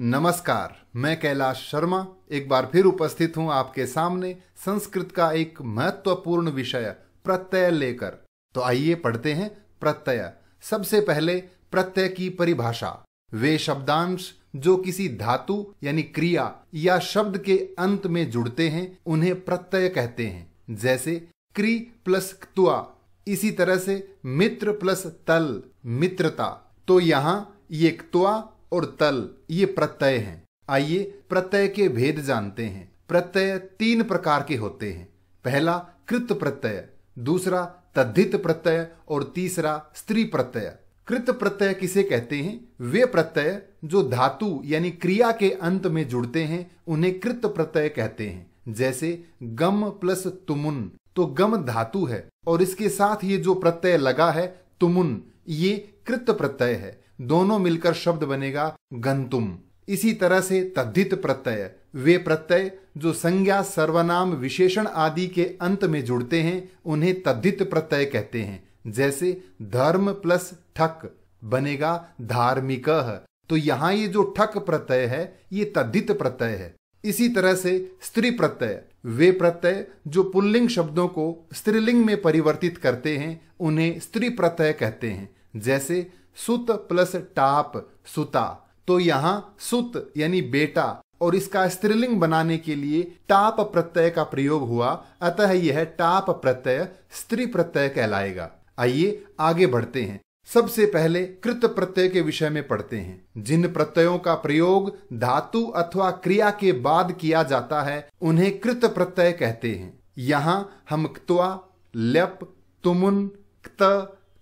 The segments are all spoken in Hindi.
नमस्कार मैं कैलाश शर्मा एक बार फिर उपस्थित हूं आपके सामने संस्कृत का एक महत्वपूर्ण विषय प्रत्यय लेकर तो आइए पढ़ते हैं प्रत्यय सबसे पहले प्रत्यय की परिभाषा वे शब्दांश जो किसी धातु यानी क्रिया या शब्द के अंत में जुड़ते हैं उन्हें प्रत्यय कहते हैं जैसे क्री प्लस क्तुआ इसी तरह से मित्र प्लस तल मित्रता तो यहाँ ये क्तुआ और तल ये प्रत्यय हैं आइए प्रत्यय के भेद जानते हैं प्रत्यय तीन प्रकार के होते हैं पहला कृत प्रत्यय दूसरा तद्धित प्रत्यय और तीसरा स्त्री प्रत्यय कृत प्रत्यय किसे कहते हैं वे प्रत्यय जो धातु यानी क्रिया के अंत में जुड़ते हैं उन्हें कृत प्रत्यय कहते हैं जैसे गम प्लस तुमुन तो गम धातु है और इसके साथ ये जो प्रत्यय लगा है तुमुन ये कृत प्रत्यय है दोनों मिलकर शब्द बनेगा गंतुम इसी तरह से तद्धित प्रत्यय वे प्रत्यय जो संज्ञा सर्वनाम विशेषण आदि के अंत में जुड़ते हैं उन्हें तद्धित प्रत्यय कहते हैं जैसे धर्म प्लस ठक बनेगा धार्मिक तो यहां ये जो ठक प्रत्यय है ये तद्धित प्रत्यय है इसी तरह से स्त्री प्रत्यय वे प्रत्यय जो पुल्लिंग शब्दों को स्त्रीलिंग में परिवर्तित करते हैं उन्हें स्त्री प्रत्यय कहते हैं जैसे सुत प्लस टाप सुता तो यहाँ सुत यानी बेटा और इसका स्त्रीलिंग बनाने के लिए टाप प्रत्यय का प्रयोग हुआ अतः यह टाप प्रत्यय स्त्री प्रत्यय कहलाएगा आइए आगे बढ़ते हैं सबसे पहले कृत प्रत्यय के विषय में पढ़ते हैं जिन प्रत्ययों का प्रयोग धातु अथवा क्रिया के बाद किया जाता है उन्हें कृत प्रत्यय कहते हैं यहां हम क्त्वा लप तुमुन क्त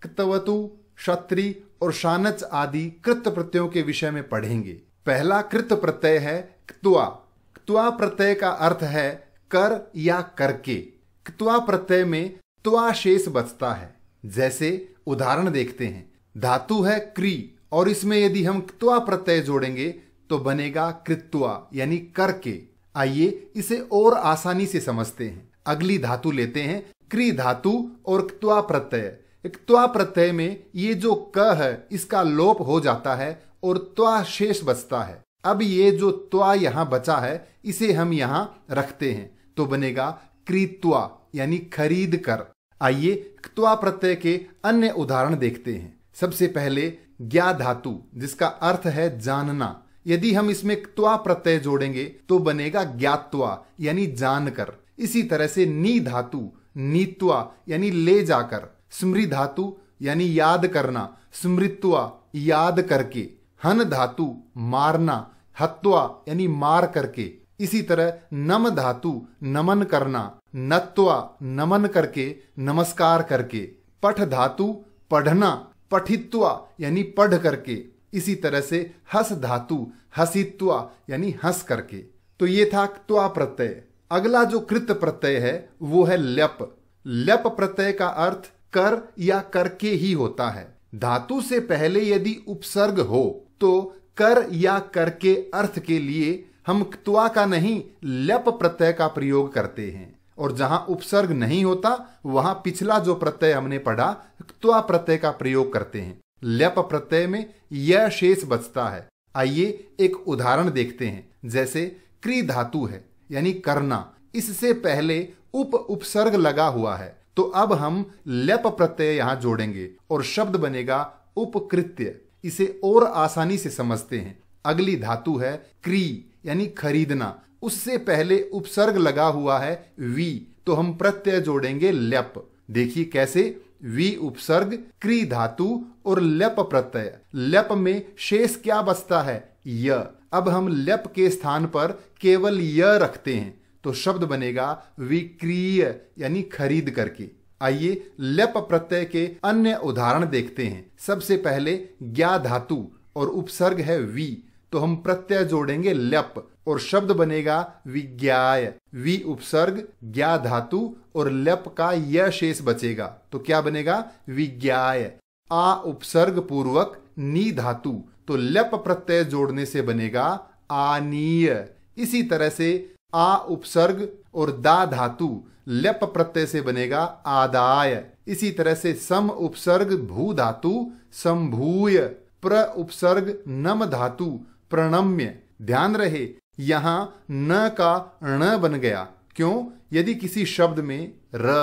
क्तवतु क्षत्रि और शानच आदि कृत प्रत्ययों के विषय में पढ़ेंगे पहला कृत प्रत्यय है क्तुआ क्तुआ प्रत्यय का अर्थ है कर या करके क्तुआ प्रत्यय में त्वा शेष बचता है जैसे उदाहरण देखते हैं धातु है क्री और इसमें यदि हम क्तुआ प्रत्यय जोड़ेंगे तो बनेगा कृत्वा यानी करके आइए इसे और आसानी से समझते हैं अगली धातु लेते हैं क्री धातु और क्तुआ प्रत्यय एक त्वा प्रत्यय में ये जो क है इसका लोप हो जाता है और त्वा शेष बचता है अब ये जो त्वा यहां बचा है इसे हम यहां रखते हैं तो बनेगा क्रीत्वा यानी खरीद कर आइए त्वा प्रत्यय के अन्य उदाहरण देखते हैं सबसे पहले ज्ञा धातु जिसका अर्थ है जानना यदि हम इसमें त्वा प्रत्यय जोड़ेंगे तो बनेगा ज्ञात्वा यानी जानकर इसी तरह से नी धातु नीतवा यानी ले जाकर स्मृ धातु यानी याद करना स्मृत्वा याद करके हन धातु मारना हत्वा यानी मार करके इसी तरह नम धातु नमन करना नत्वा नमन करके नमस्कार करके पठ धातु पढ़ना पठित्वा यानी पढ़ करके इसी तरह से हस धातु हसित्वा यानी हंस करके तो ये था त्वा प्रत्यय अगला जो कृत प्रत्यय है वो है ल्यप ल्यप प्रत्यय का अर्थ कर या करके ही होता है धातु से पहले यदि उपसर्ग हो तो कर या करके अर्थ के लिए हम क्तुआ का नहीं लप प्रत्यय का प्रयोग करते हैं और जहां उपसर्ग नहीं होता वहां पिछला जो प्रत्यय हमने पढ़ा क्तुआ प्रत्यय का प्रयोग करते हैं लप प्रत्यय में यह शेष बचता है आइए एक उदाहरण देखते हैं जैसे क्री धातु है यानी करना इससे पहले उप उपसर्ग लगा हुआ है तो अब हम लेप प्रत्यय यहां जोड़ेंगे और शब्द बनेगा उपकृत्य इसे और आसानी से समझते हैं अगली धातु है क्री यानी खरीदना उससे पहले उपसर्ग लगा हुआ है वी तो हम प्रत्यय जोड़ेंगे लेप देखिए कैसे वी उपसर्ग क्री धातु और लेप प्रत्यय लेप में शेष क्या बचता है य अब हम लेप के स्थान पर केवल य रखते हैं तो शब्द बनेगा विक्रीय यानी खरीद करके आइए लेप प्रत्यय के अन्य उदाहरण देखते हैं सबसे पहले ज्ञा धातु और उपसर्ग है वी तो हम प्रत्यय जोड़ेंगे लेप और शब्द बनेगा विज्ञाय वी उपसर्ग ज्ञा धातु और लेप का यह शेष बचेगा तो क्या बनेगा विज्ञाय आ उपसर्ग पूर्वक नी धातु तो लेप प्रत्यय जोड़ने से बनेगा आनीय इसी तरह से आ उपसर्ग और दा धातु लप प्रत्यय से बनेगा आदाय इसी तरह से सम उपसर्ग भू धातु संभूय प्र उपसर्ग नम धातु प्रणम्य ध्यान रहे यहां न का ण बन गया क्यों यदि किसी शब्द में र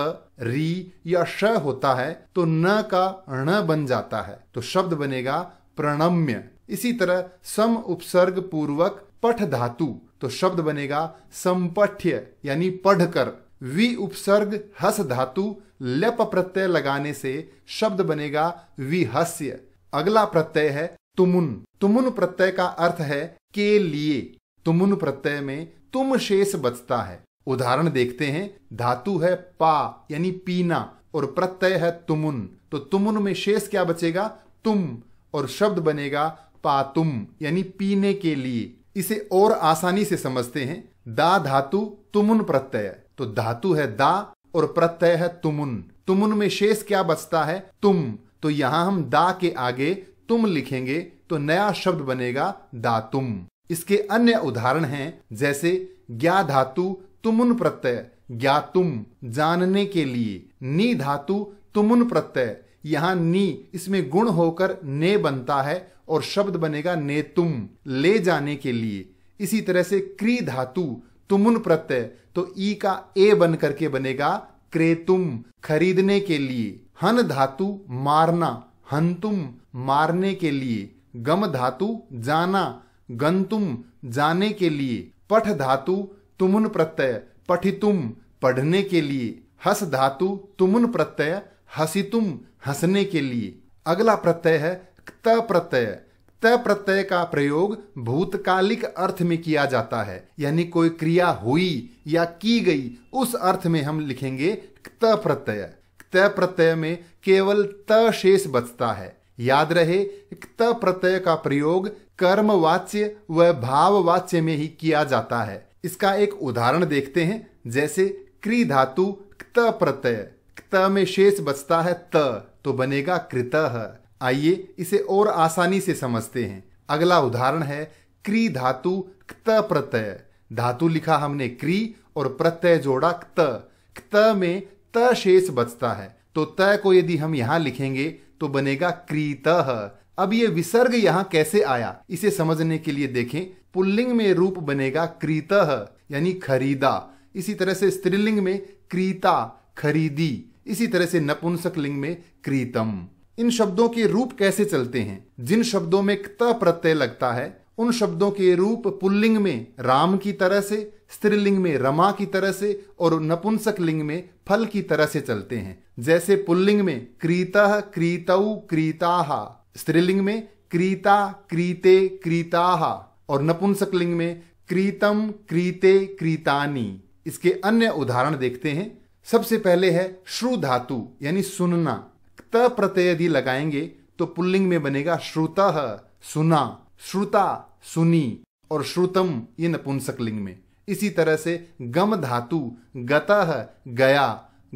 री या श होता है तो न का ण बन जाता है तो शब्द बनेगा प्रणम्य इसी तरह सम उपसर्ग पूर्वक पठ धातु तो शब्द बनेगा संपठ्य यानी पढ़कर वि उपसर्ग हस धातु लेप प्रत्यय लगाने से शब्द बनेगा विहस्य अगला प्रत्यय है तुमुन तुमुन प्रत्यय का अर्थ है के लिए तुमुन प्रत्यय में तुम शेष बचता है उदाहरण देखते हैं धातु है पा यानी पीना और प्रत्यय है तुमुन तो तुमुन में शेष क्या बचेगा तुम और शब्द बनेगा पा तुम यानी पीने के लिए इसे और आसानी से समझते हैं दा धातु तुमुन प्रत्यय तो धातु है दा और प्रत्यय है तुमुन तुमुन में शेष क्या बचता है तुम तो यहां हम दा के आगे तुम लिखेंगे तो नया शब्द बनेगा दातुम इसके अन्य उदाहरण हैं जैसे ज्ञा धातु तुमुन प्रत्यय ज्ञातुम जानने के लिए नी धातु तुमुन प्रत्यय यहां नी इसमें गुण होकर ने बनता है और शब्द बनेगा नेतुम ले जाने के लिए इसी तरह से क्री धातु तुमुन प्रत्यय तो ई का ए बन करके बनेगा क्रेतुम खरीदने के लिए हन धातु मारना हंतुम मारने के लिए गम धातु जाना गंतुम जाने के लिए पठ धातु तुमुन प्रत्यय पठितुम पढ़ने के लिए हस धातु तुमुन प्रत्यय हसितुम हंसने के लिए अगला प्रत्यय है क्त प्रत्यय त प्रत्यय का प्रयोग भूतकालिक अर्थ में किया जाता है यानी कोई क्रिया हुई या की गई उस अर्थ में हम लिखेंगे त प्रत्यय त प्रत्यय में केवल त शेष बचता है याद रहे त प्रत्यय का प्रयोग कर्म वाच्य व भाव वाच्य में ही किया जाता है इसका एक उदाहरण देखते हैं जैसे क्री धातु त प्रत्यय त में शेष बचता है त तो बनेगा कृत आइए इसे और आसानी से समझते हैं अगला उदाहरण है क्री धातु क्त प्रत्यय धातु लिखा हमने क्री और प्रत्यय जोड़ा क्त क्त में त शेष बचता है तो त को यदि हम यहां लिखेंगे तो बनेगा क्रीत अब ये विसर्ग यहाँ कैसे आया इसे समझने के लिए देखें पुल्लिंग में रूप बनेगा क्रीत यानी खरीदा इसी तरह से स्त्रीलिंग में क्रीता खरीदी इसी तरह से नपुंसक लिंग में क्रीतम इन शब्दों के रूप कैसे चलते हैं जिन शब्दों में त प्रत्यय लगता है उन शब्दों के रूप पुल्लिंग में राम की तरह से स्त्रीलिंग में रमा की तरह से और नपुंसक लिंग में फल की तरह से चलते हैं जैसे पुल्लिंग में क्रीत क्रीतऊ क्रीता स्त्रीलिंग में क्रीता क्रीते क्रीता और नपुंसक लिंग में क्रीतम क्रीते क्रीतानी इसके अन्य उदाहरण देखते हैं सबसे पहले है श्रु धातु यानी सुनना त प्रत्यय यदि लगाएंगे तो पुल्लिंग में बनेगा श्रुत सुना श्रुता सुनी और श्रुतम ये नपुंसक लिंग में इसी तरह से गम धातु गत गया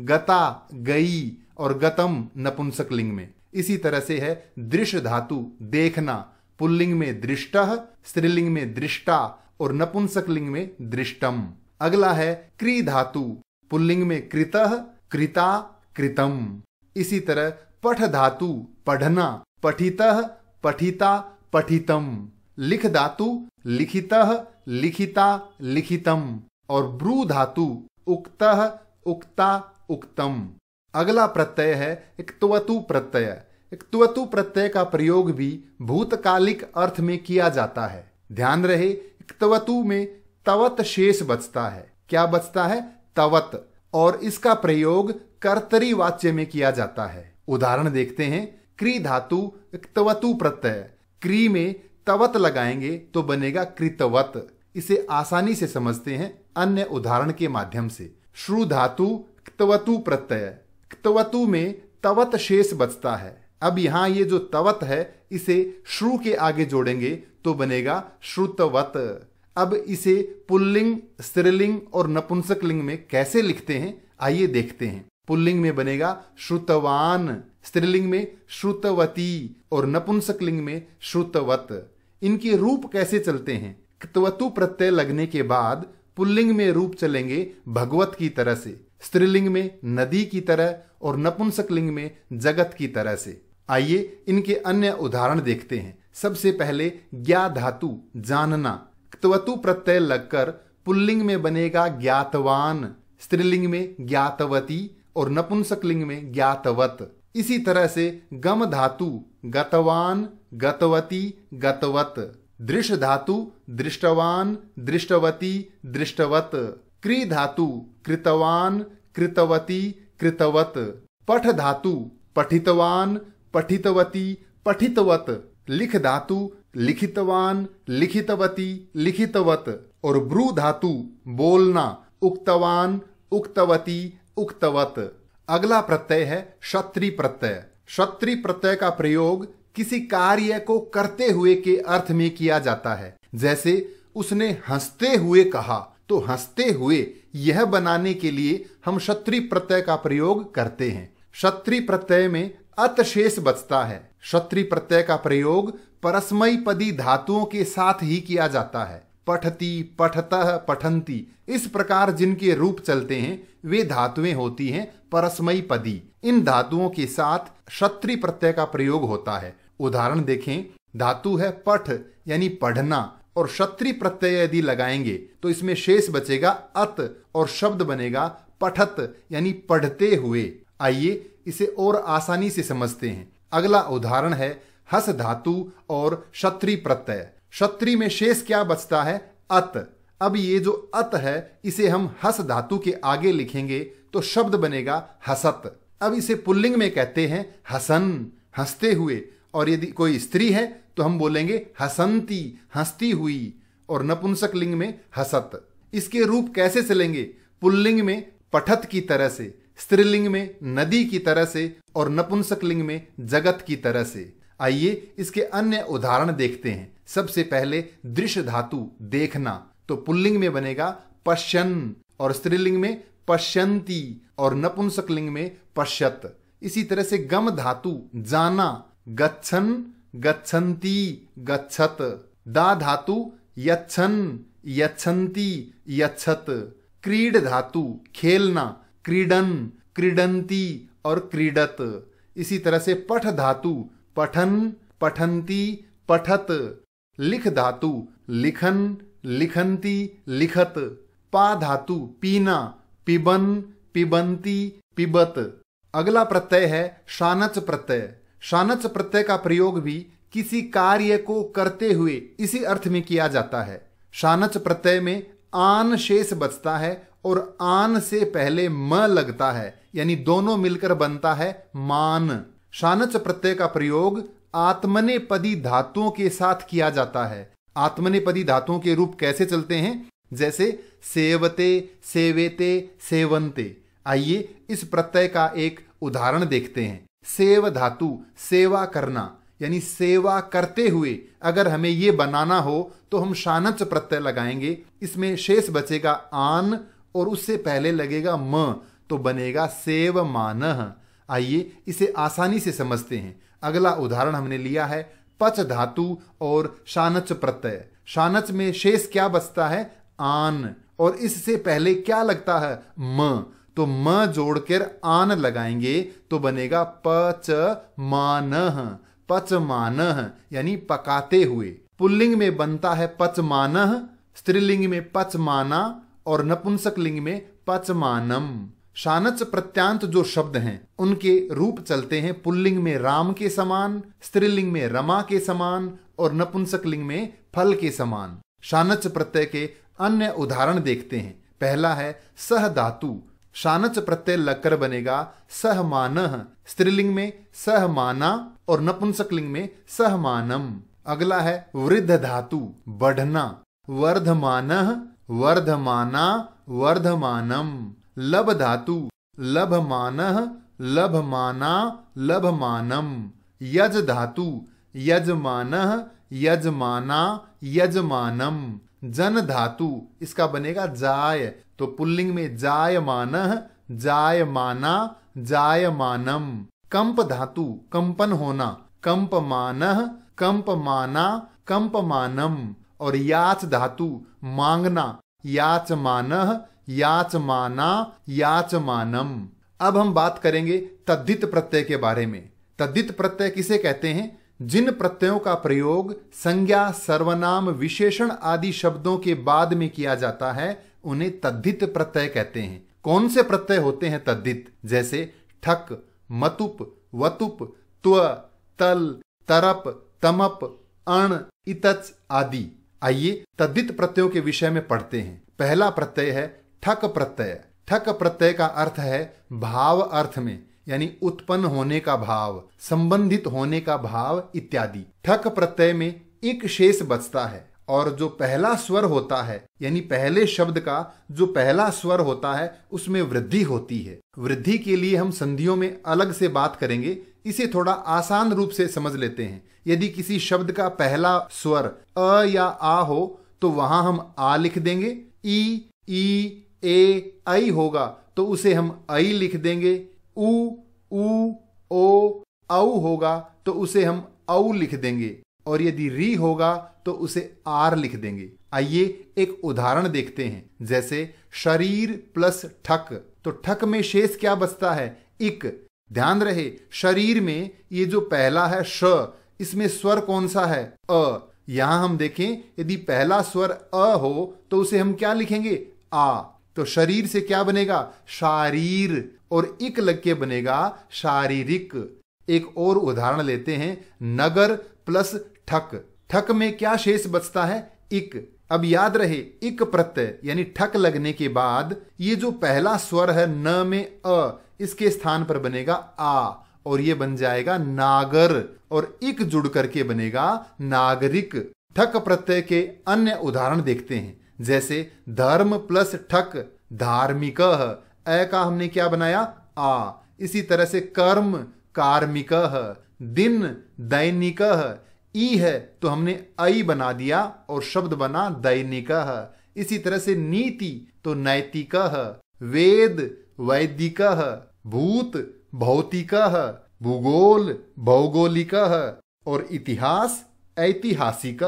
गता गई और गतम नपुंसक लिंग में इसी तरह से है दृश्य धातु देखना पुल्लिंग में दृष्ट स्त्रीलिंग में दृष्टा और नपुंसक लिंग में दृष्टम अगला है क्री धातु पुल्लिंग में कृत कृता कृतम इसी तरह पठ धातु पढ़ना पठित पठिता पठितम लिख धातु लिखित लिखिता लिखितम और ब्रू धातु उक्त उक्ता उक्तम अगला प्रत्यय है एक त्वतु प्रत्यय एक त्वतु प्रत्यय का प्रयोग भी भूतकालिक अर्थ में किया जाता है ध्यान रहे एक त्वतु में तवत शेष बचता है क्या बचता है तवत और इसका प्रयोग कर्तरी वाच्य में किया जाता है उदाहरण देखते हैं क्री धातु तवतु प्रत्यय क्री में तवत लगाएंगे तो बनेगा कृतवत इसे आसानी से समझते हैं अन्य उदाहरण के माध्यम से श्रु धातु तवतु प्रत्यय तवतु में तवत शेष बचता है अब यहाँ ये जो तवत है इसे श्रु के आगे जोड़ेंगे तो बनेगा श्रुतवत अब इसे पुल्लिंग स्त्रीलिंग और नपुंसक लिंग में कैसे लिखते हैं आइए देखते हैं पुल्लिंग में बनेगा श्रुतवान स्त्रीलिंग में श्रुतवती और नपुंसकलिंग में श्रुतवत इनके रूप कैसे चलते हैं कृतवतु प्रत्यय लगने के बाद पुल्लिंग में रूप चलेंगे भगवत की तरह से स्त्रीलिंग में नदी की तरह और नपुंसक लिंग में जगत की तरह से आइए इनके अन्य उदाहरण देखते हैं सबसे पहले ज्ञा धातु जानना क्तवतु प्रत्यय लगकर पुल्लिंग में बनेगा ज्ञातवान स्त्रीलिंग में ज्ञातवती और नपुंसकलिंग में ज्ञातवत इसी तरह से गम धातु गतवान गतवती गतवत दृश धातु दृष्टवान दृष्टवती दृष्टवत क्री धातु कृतवान कृतवती कृतवत पठ धातु पठितवान पठितवती पठितवत लिख धातु लिखितवान लिखितवती लिखितवत और ब्रू धातु बोलना उक्तवान उक्तवती उक्तवत अगला प्रत्यय है क्षत्रि प्रत्यय क्षत्रि प्रत्यय का प्रयोग किसी कार्य को करते हुए के अर्थ में किया जाता है जैसे उसने हंसते हुए कहा तो हंसते हुए यह बनाने के लिए हम क्षत्रि प्रत्यय का प्रयोग करते हैं क्षत्रि प्रत्यय में अतशेष बचता है क्षत्रि प्रत्यय का प्रयोग परस्मयपदी धातुओं के साथ ही किया जाता है पठती पठत पठंती इस प्रकार जिनके रूप चलते हैं वे धातुएं होती हैं परस्मयी पदी इन धातुओं के साथ क्षत्रि प्रत्यय का प्रयोग होता है उदाहरण देखें धातु है पठ यानी पढ़ना और क्षत्रि प्रत्यय यदि लगाएंगे तो इसमें शेष बचेगा अत और शब्द बनेगा पठत यानी पढ़ते हुए आइए इसे और आसानी से समझते हैं अगला उदाहरण है हस धातु और क्षत्रि प्रत्यय क्षत्रि में शेष क्या बचता है अत अब ये जो अत है इसे हम हस धातु के आगे लिखेंगे तो शब्द बनेगा हसत अब इसे पुल्लिंग में कहते हैं हसन हंसते हुए और यदि कोई स्त्री है तो हम बोलेंगे हसंती हंसती हुई और नपुंसक लिंग में हसत इसके रूप कैसे चलेंगे पुल्लिंग में पठत की तरह से स्त्रीलिंग में नदी की तरह से और नपुंसक लिंग में जगत की तरह से आइए इसके अन्य उदाहरण देखते हैं सबसे पहले दृश्य धातु देखना तो पुल्लिंग में बनेगा पश्यन और स्त्रीलिंग में पश्यंती और नपुंसक लिंग में पश्यत इसी तरह से गम धातु जाना गच्छन गच्छन्ति गच्छत दा धातु यच्छन यच्छन्ति यच्छत क्रीड धातु खेलना क्रीडन क्रीडंती और क्रीडत इसी तरह से पठ धातु पठन पठंती पठत लिख धातु लिखन लिखंती लिखत पा धातु पीना पिबन पिबंती पिबत अगला प्रत्यय है शानच प्रत्यय शानच प्रत्यय का प्रयोग भी किसी कार्य को करते हुए इसी अर्थ में किया जाता है शानच प्रत्यय में आन शेष बचता है और आन से पहले म लगता है यानी दोनों मिलकर बनता है मान शानच प्रत्यय का प्रयोग आत्मनेपदी धातुओं के साथ किया जाता है आत्मनेपदी धातुओं के रूप कैसे चलते हैं जैसे सेवते सेवेते सेवनते आइए इस प्रत्यय का एक उदाहरण देखते हैं सेव धातु सेवा करना यानी सेवा करते हुए अगर हमें ये बनाना हो तो हम शानच प्रत्यय लगाएंगे इसमें शेष बचेगा आन और उससे पहले लगेगा म तो बनेगा सेव मान आइए इसे आसानी से समझते हैं अगला उदाहरण हमने लिया है पच धातु और शानच प्रत्यय शानच में शेष क्या बचता है आन और इससे पहले क्या लगता है म तो म जोड़कर आन लगाएंगे तो बनेगा पच मान मान यानी पकाते हुए पुल्लिंग में बनता है मान स्त्रीलिंग में पच माना और नपुंसक लिंग में पचमानम शानच प्रत्यांत जो शब्द हैं उनके रूप चलते हैं पुल्लिंग में राम के समान स्त्रीलिंग में रमा के समान और नपुंसकलिंग में फल के समान शानच प्रत्यय के अन्य उदाहरण देखते हैं पहला है सह धातु शानच प्रत्यय लगकर बनेगा सहमान स्त्रीलिंग में सहमाना और नपुंसकलिंग में सहमानम अगला है वृद्ध धातु बढ़ना वर्धमान वर्धमाना वर्धमानम लभ धातु लभ लभ माना लभ मानम यज धातु यजमान यजमाना यजमानम जन धातु इसका बनेगा जाय तो पुल्लिंग में जाय माना जायमाना जायमानम कंप धातु कंपन होना कंप कंप माना कंप मानम और याच धातु मांगना याच मान याचमाना याचमानम अब हम बात करेंगे तद्धित प्रत्यय के बारे में तद्धित प्रत्यय किसे कहते हैं जिन प्रत्ययों का प्रयोग संज्ञा सर्वनाम विशेषण आदि शब्दों के बाद में किया जाता है उन्हें तद्धित प्रत्यय कहते हैं कौन से प्रत्यय होते हैं तद्धित जैसे ठक मतुप वतुप त्व तल तरप तमप अण इतच आदि आइए तद्धित प्रत्ययों के विषय में पढ़ते हैं पहला प्रत्यय है ठक प्रत्यय ठक प्रत्यय का अर्थ है भाव अर्थ में यानी उत्पन्न होने का भाव संबंधित होने का भाव इत्यादि ठक प्रत्यय में एक शेष बचता है और जो पहला स्वर होता है यानी पहले शब्द का जो पहला स्वर होता है उसमें वृद्धि होती है वृद्धि के लिए हम संधियों में अलग से बात करेंगे इसे थोड़ा आसान रूप से समझ लेते हैं यदि किसी शब्द का पहला स्वर अ या आ हो तो वहां हम आ लिख देंगे ई ई ए आई होगा तो उसे हम आई लिख देंगे ऊ ऊ ओ औ होगा तो उसे हम औ लिख देंगे और यदि री होगा तो उसे आर लिख देंगे आइए एक उदाहरण देखते हैं जैसे शरीर प्लस ठक तो ठक में शेष क्या बचता है इक ध्यान रहे शरीर में ये जो पहला है श इसमें स्वर कौन सा है अ यहां हम देखें यदि पहला स्वर अ हो तो उसे हम क्या लिखेंगे आ तो शरीर से क्या बनेगा शारीर और इक लग के बनेगा शारीरिक एक और उदाहरण लेते हैं नगर प्लस ठक ठक में क्या शेष बचता है इक अब याद रहे इक प्रत्यय यानी ठक लगने के बाद ये जो पहला स्वर है न में अ इसके स्थान पर बनेगा आ और ये बन जाएगा नागर और इक जुड़ करके बनेगा नागरिक ठक प्रत्यय के अन्य उदाहरण देखते हैं जैसे धर्म प्लस ठक धार्मिक अ का हमने क्या बनाया आ इसी तरह से कर्म कार्मिक दिन दैनिक ई है तो हमने आई बना दिया और शब्द बना दैनिक इसी तरह से नीति तो नैतिक वेद वैदिक भूत भौतिक भूगोल भौगोलिक और इतिहास ऐतिहासिक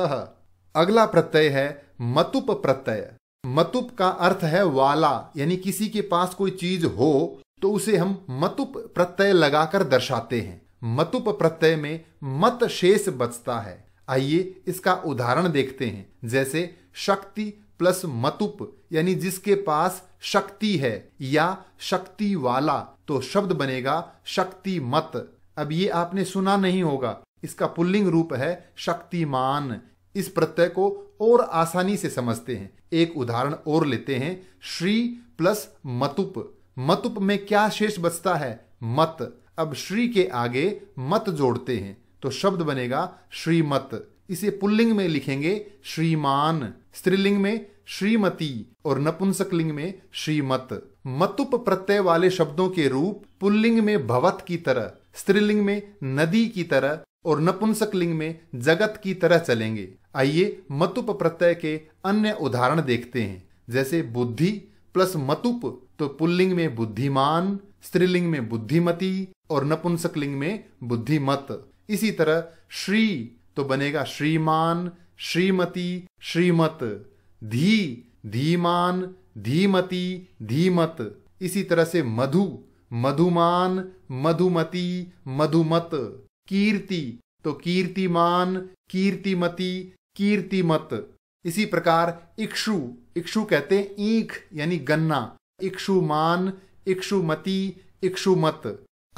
अगला प्रत्यय है मतुप प्रत्यय मतुप का अर्थ है वाला यानी किसी के पास कोई चीज हो तो उसे हम मतुप प्रत्यय लगाकर दर्शाते हैं मतुप प्रत्यय में मत शेष बचता है आइए इसका उदाहरण देखते हैं जैसे शक्ति प्लस मतुप यानी जिसके पास शक्ति है या शक्ति वाला तो शब्द बनेगा शक्ति मत अब ये आपने सुना नहीं होगा इसका पुल्लिंग रूप है शक्तिमान इस प्रत्यय को और आसानी से समझते हैं एक उदाहरण और लेते हैं श्री प्लस मतुप मतुप में क्या शेष बचता है मत अब श्री के आगे मत जोड़ते हैं तो शब्द बनेगा श्रीमत इसे पुल्लिंग में लिखेंगे श्रीमान स्त्रीलिंग में श्रीमती और नपुंसकलिंग में श्रीमत मतुप प्रत्यय वाले शब्दों के रूप पुल्लिंग में भवत की तरह स्त्रीलिंग में नदी की तरह और नपुंसकलिंग में जगत की तरह चलेंगे आइए मतुप प्रत्यय के अन्य उदाहरण देखते हैं जैसे बुद्धि प्लस मतुप तो पुल्लिंग में बुद्धिमान स्त्रीलिंग में बुद्धिमती और नपुंसक लिंग में बुद्धिमत इसी तरह श्री तो बनेगा श्रीमान श्रीमती श्रीमत धी धीमान धीमती धीमत इसी तरह से मधु मधुमान मधुमती मधुमत कीर्ति तो कीर्तिमान कीर्तिमती कीर्तिमत इसी प्रकार इक्षु इक्षु कहते हैं ईख यानी गन्ना इक्षुमान इक्षुमती इक्षुमत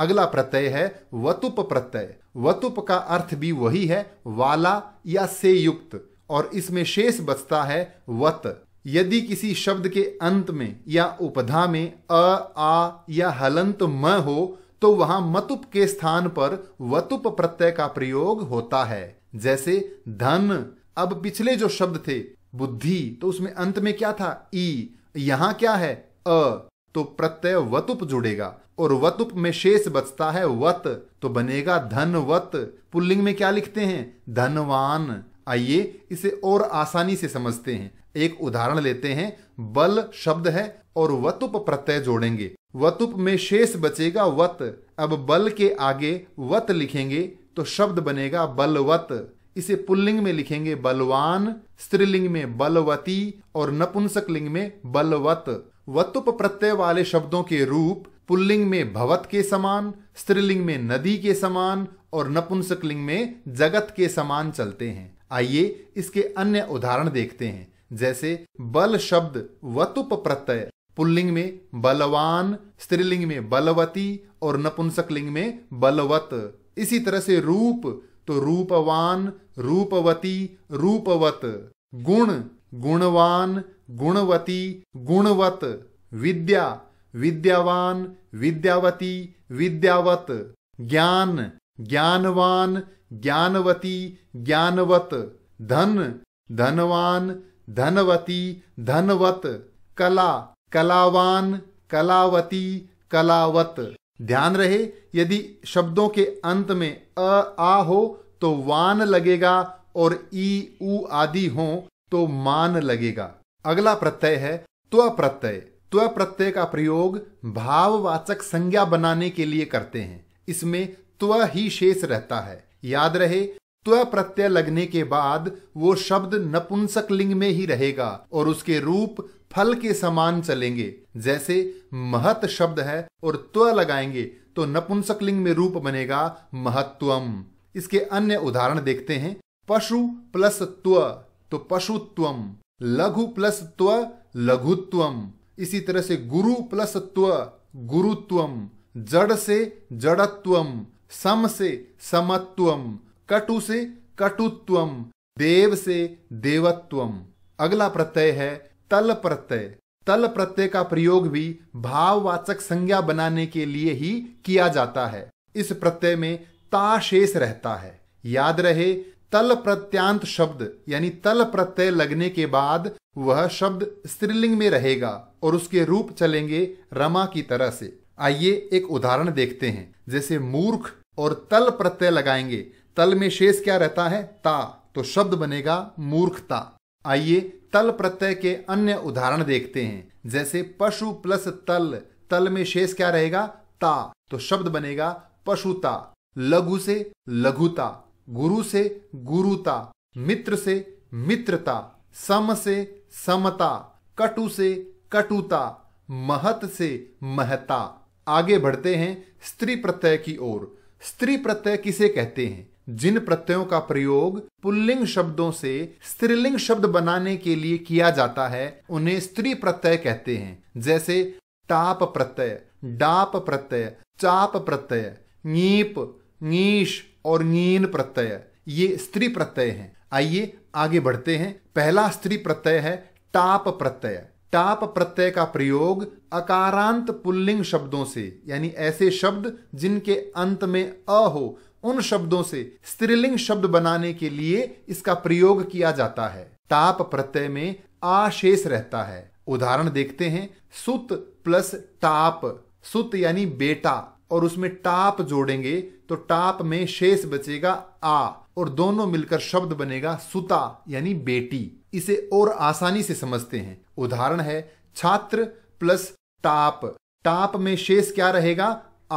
अगला प्रत्यय है वतुप प्रत्यय वतुप का अर्थ भी वही है वाला या से युक्त और इसमें शेष बचता है वत यदि किसी शब्द के अंत में या उपधा में अ आ या हलंत म हो तो वहां मतुप के स्थान पर वतुप प्रत्यय का प्रयोग होता है जैसे धन अब पिछले जो शब्द थे बुद्धि तो उसमें अंत में क्या था ई यहां क्या है अ तो प्रत्यय वतुप जुड़ेगा और वतुप में शेष बचता है वत तो बनेगा धनवत पुल्लिंग में क्या लिखते हैं धनवान आइए इसे और आसानी से समझते हैं एक उदाहरण लेते हैं बल शब्द है और वतुप प्रत्यय जोड़ेंगे वतुप में शेष बचेगा वत अब बल के आगे वत लिखेंगे तो शब्द बनेगा बलवत इसे पुल्लिंग में लिखेंगे बलवान स्त्रीलिंग में बलवती और नपुंसक लिंग में बलवत वतुप प्रत्यय वाले शब्दों के रूप पुल्लिंग में भवत के समान स्त्रीलिंग में नदी के समान और नपुंसक लिंग में जगत के समान चलते हैं आइए इसके अन्य उदाहरण देखते हैं जैसे बल शब्द वतुप प्रत्यय पुल्लिंग में बलवान स्त्रीलिंग में बलवती और नपुंसक लिंग में बलवत इसी तरह से रूप तो रूपवान रूपवती रूपवत गुण गुणवान गुणवती गुणवत विद्या विद्यावान विद्यावती विद्यावत ज्ञान ज्ञानवान ज्ञानवती ज्ञानवत धन धनवान धनवती धनवत कला कलावान कलावती कलावत ध्यान रहे यदि शब्दों के अंत में अ आ हो तो वान लगेगा और ई उ आदि हो तो मान लगेगा अगला प्रत्यय है त्व प्रत्यय त्व प्रत्यय का प्रयोग भाववाचक संज्ञा बनाने के लिए करते हैं इसमें त्व ही शेष रहता है याद रहे त्व प्रत्यय लगने के बाद वो शब्द नपुंसक लिंग में ही रहेगा और उसके रूप फल के समान चलेंगे जैसे महत शब्द है और त्व लगाएंगे तो नपुंसकलिंग में रूप बनेगा महत्वम इसके अन्य उदाहरण देखते हैं पशु प्लस त्व तो पशुत्वम लघु प्लस त्व लघुत्वम इसी तरह से गुरु प्लस त्व गुरुत्वम जड़ से जड़त्वम सम से समत्वम कटु से कटुत्वम देव से देवत्वम अगला प्रत्यय है तल प्रत्यय तल प्रत्यय का प्रयोग भी भाववाचक संज्ञा बनाने के लिए ही किया जाता है इस प्रत्यय में ता शेष रहता है याद रहे तल प्रत्यांत शब्द यानी तल प्रत्यय लगने के बाद वह शब्द स्त्रीलिंग में रहेगा और उसके रूप चलेंगे रमा की तरह से आइए एक उदाहरण देखते हैं जैसे मूर्ख और तल प्रत्यय लगाएंगे तल में शेष क्या रहता है ता तो शब्द बनेगा मूर्खता आइए तल प्रत्यय के अन्य उदाहरण देखते हैं जैसे पशु प्लस तल तल में शेष क्या रहेगा ता तो शब्द बनेगा पशुता लघु से लघुता गुरु से गुरुता मित्र से मित्रता सम से समता कटु से कटुता महत से महता आगे बढ़ते हैं स्त्री प्रत्यय की ओर स्त्री प्रत्यय किसे कहते हैं जिन प्रत्ययों का प्रयोग पुल्लिंग शब्दों से स्त्रीलिंग शब्द बनाने के लिए किया जाता है उन्हें स्त्री प्रत्यय कहते हैं जैसे टाप प्रत्यय डाप प्रत्यय चाप प्रत्यय नीप नीश और नीन प्रत्यय ये स्त्री प्रत्यय हैं आइए आगे बढ़ते हैं पहला स्त्री प्रत्यय है टाप प्रत्यय टाप प्रत्यय का प्रयोग अकारांत पुल्लिंग शब्दों से यानी ऐसे शब्द जिनके अंत में अ हो उन शब्दों से स्त्रीलिंग शब्द बनाने के लिए इसका प्रयोग किया जाता है ताप प्रत्यय में आशेष रहता है उदाहरण देखते हैं सुत प्लस ताप सुत यानी बेटा और उसमें टाप जोड़ेंगे तो टाप में शेष बचेगा आ और दोनों मिलकर शब्द बनेगा सुता यानी बेटी इसे और आसानी से समझते हैं उदाहरण है छात्र प्लस टाप टाप में शेष क्या रहेगा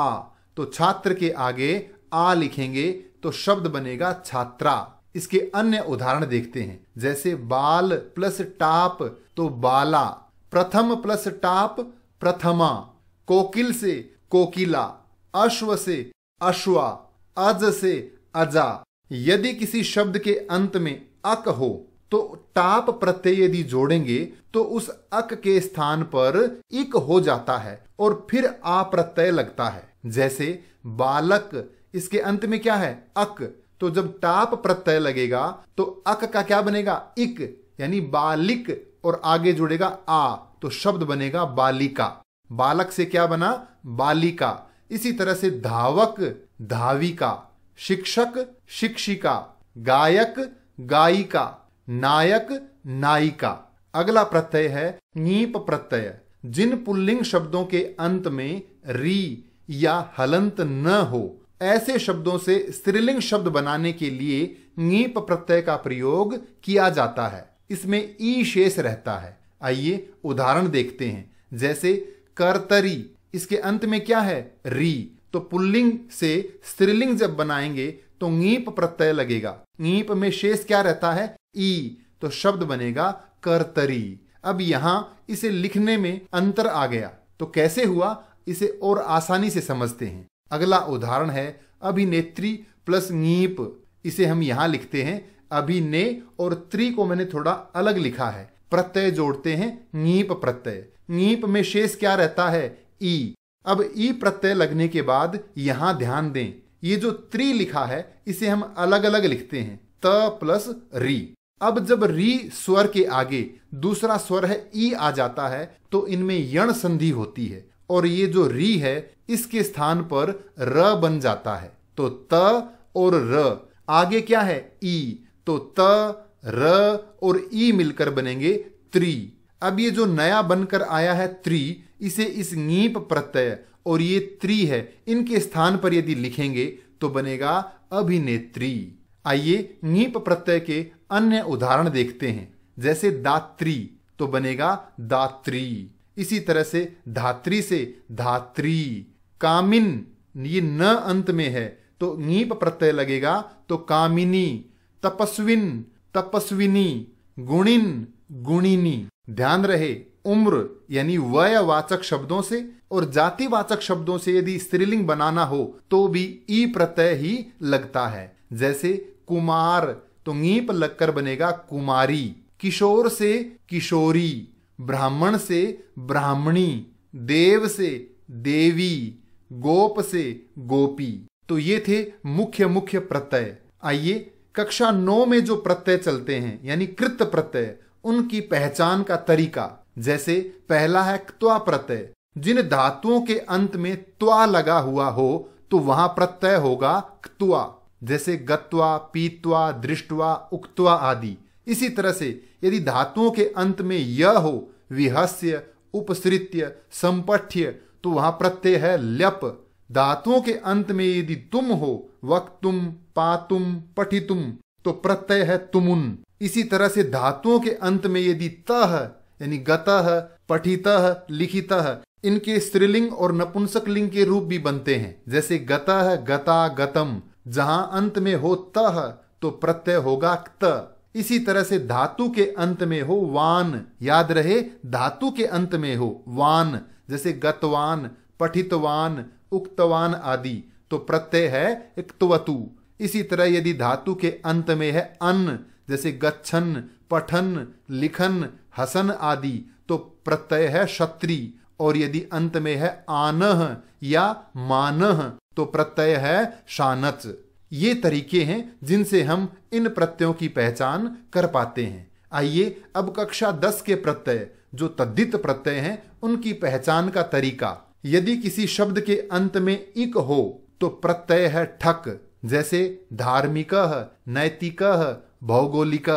आ तो छात्र के आगे आ लिखेंगे तो शब्द बनेगा छात्रा इसके अन्य उदाहरण देखते हैं जैसे बाल प्लस टाप तो बाला प्रथम प्लस टाप प्रथमा कोकिल से कोकिला अश्व से अश्वा अज से अजा यदि किसी शब्द के अंत में अक हो तो टाप प्रत्यय यदि जोड़ेंगे तो उस अक के स्थान पर इक हो जाता है और फिर आ प्रत्यय लगता है जैसे बालक इसके अंत में क्या है अक तो जब टाप प्रत्यय लगेगा तो अक का क्या बनेगा इक यानी बालिक और आगे जुड़ेगा आ तो शब्द बनेगा बालिका बालक से क्या बना बालिका इसी तरह से धावक धाविका शिक्षक शिक्षिका गायक गायिका नायक नायिका अगला प्रत्यय है नीप प्रत्यय जिन पुल्लिंग शब्दों के अंत में री या हलंत न हो ऐसे शब्दों से स्त्रीलिंग शब्द बनाने के लिए नीप प्रत्यय का प्रयोग किया जाता है इसमें ई शेष रहता है आइए उदाहरण देखते हैं जैसे कर्तरी इसके अंत में क्या है री तो पुल्लिंग से स्त्रीलिंग जब बनाएंगे तो नीप प्रत्यय लगेगा नीप में शेष क्या रहता है ई तो शब्द बनेगा कर्तरी अब यहां इसे लिखने में अंतर आ गया तो कैसे हुआ इसे और आसानी से समझते हैं अगला उदाहरण है अभिनेत्री प्लस नीप इसे हम यहां लिखते हैं अभिने और त्री को मैंने थोड़ा अलग लिखा है प्रत्यय जोड़ते हैं नीप प्रत्यय नीप में शेष क्या रहता है ई अब ई प्रत्यय लगने के बाद यहां ध्यान दें ये जो त्रि लिखा है इसे हम अलग अलग लिखते हैं त प्लस री अब जब री स्वर के आगे दूसरा स्वर है ई आ जाता है तो इनमें यण संधि होती है और ये जो री है इसके स्थान पर र बन जाता है तो त और र आगे क्या है ई तो त र और ई मिलकर बनेंगे त्री अब ये जो नया बनकर आया है त्री इसे इस नीप प्रत्यय और ये त्री है इनके स्थान पर यदि लिखेंगे तो बनेगा अभिनेत्री आइए नीप प्रत्यय के अन्य उदाहरण देखते हैं जैसे दात्री तो बनेगा दात्री इसी तरह से धात्री से धात्री कामिन ये न अंत में है तो नीप प्रत्यय लगेगा तो कामिनी तपस्विन तपस्विनी गुणिन गुणिनी ध्यान रहे उम्र यानी वाचक शब्दों से और जाति वाचक शब्दों से यदि स्त्रीलिंग बनाना हो तो भी ई प्रत्यय ही लगता है जैसे कुमार तो नीप लगकर बनेगा कुमारी किशोर से किशोरी ब्राह्मण से ब्राह्मणी देव से देवी गोप से गोपी तो ये थे मुख्य मुख्य प्रत्यय आइए कक्षा नौ में जो प्रत्यय चलते हैं यानी कृत प्रत्यय उनकी पहचान का तरीका जैसे पहला है त्वा प्रत्यय जिन धातुओं के अंत में त्वा लगा हुआ हो तो वहां प्रत्यय होगा क्तुआ जैसे गत्वा पीतवा दृष्टवा उक्तवा आदि इसी तरह से यदि धातुओं के अंत में य हो विहस्य उपसृत्य संपठ्य तो वहां प्रत्यय है ल्यप धातुओं के अंत में यदि तुम हो वक्तुम पातुम पठितुम तो प्रत्यय है तुमुन इसी तरह से धातुओं के अंत में यदि तह यानी गतः पठित लिखित इनके स्त्रीलिंग और नपुंसक लिंग के रूप भी बनते हैं जैसे गतः गता गतम जहां अंत में हो तह तो प्रत्यय होगा त इसी तरह से धातु के अंत में हो वान याद रहे धातु के अंत में हो वान जैसे गतवान पठितवान उक्तवान आदि तो प्रत्यय है इक्तवतु इसी तरह यदि धातु के अंत में है अन जैसे गच्छन पठन लिखन हसन आदि तो प्रत्यय है क्षत्रि और यदि अंत में है आनह या मानह तो प्रत्यय है शानच ये तरीके हैं जिनसे हम इन प्रत्ययों की पहचान कर पाते हैं आइए अब कक्षा दस के प्रत्यय जो तद्दित प्रत्यय हैं उनकी पहचान का तरीका यदि किसी शब्द के अंत में इक हो तो प्रत्यय है ठक जैसे धार्मिक नैतिक भौगोलिक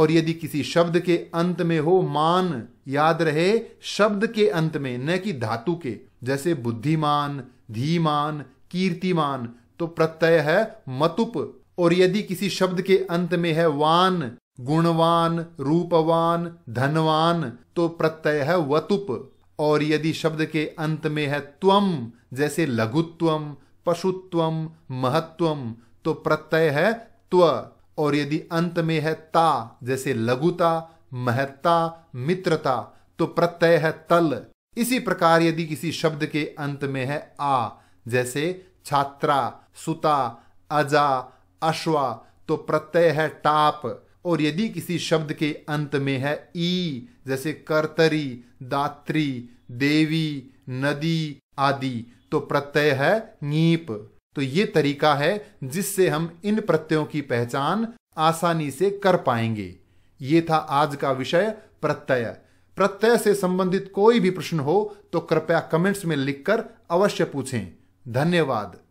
और यदि किसी शब्द के अंत में हो मान याद रहे शब्द के अंत में न कि धातु के जैसे बुद्धिमान धीमान कीर्तिमान तो प्रत्यय है मतुप और यदि किसी शब्द के अंत में है वान गुणवान रूपवान धनवान तो प्रत्यय है वतुप और यदि शब्द के अंत में है त्वम जैसे लघुत्वम पशुत्वम महत्वम तो प्रत्यय है त्व और यदि अंत में है ता जैसे लघुता महत्ता मित्रता तो प्रत्यय है तल इसी प्रकार यदि किसी शब्द के अंत में है आ जैसे छात्रा सुता अजा अश्वा तो प्रत्यय है टाप और यदि किसी शब्द के अंत में है ई जैसे कर्तरी दात्री देवी नदी आदि तो प्रत्यय है नीप तो ये तरीका है जिससे हम इन प्रत्ययों की पहचान आसानी से कर पाएंगे ये था आज का विषय प्रत्यय प्रत्यय से संबंधित कोई भी प्रश्न हो तो कृपया कमेंट्स में लिखकर अवश्य पूछें धन्यवाद